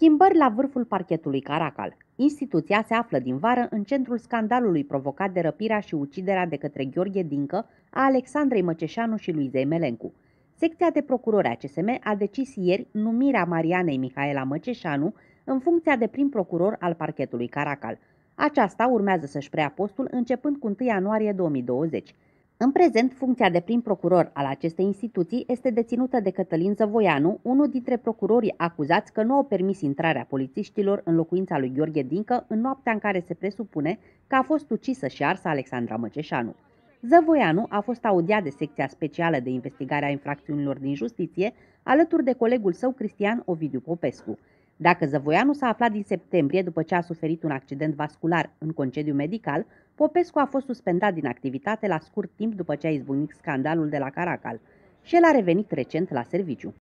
Schimbări la vârful parchetului Caracal. Instituția se află din vară în centrul scandalului provocat de răpirea și uciderea de către Gheorghe Dincă a Alexandrei Măceșanu și Zei Melencu. Secția de procurori a CSM a decis ieri numirea Marianei Mihaela Măceșanu în funcția de prim procuror al parchetului Caracal. Aceasta urmează să-și preia postul începând cu 1 ianuarie 2020. În prezent, funcția de prim procuror al acestei instituții este deținută de Cătălin Zăvoianu, unul dintre procurorii acuzați că nu au permis intrarea polițiștilor în locuința lui Gheorghe Dincă în noaptea în care se presupune că a fost ucisă și arsă Alexandra Măceșanu. Zăvoianu a fost audiat de secția specială de investigare a infracțiunilor din justiție, alături de colegul său Cristian Ovidiu Popescu. Dacă Zăvoianu s-a aflat din septembrie după ce a suferit un accident vascular în concediu medical, Popescu a fost suspendat din activitate la scurt timp după ce a izbucnit scandalul de la Caracal și el a revenit recent la serviciu.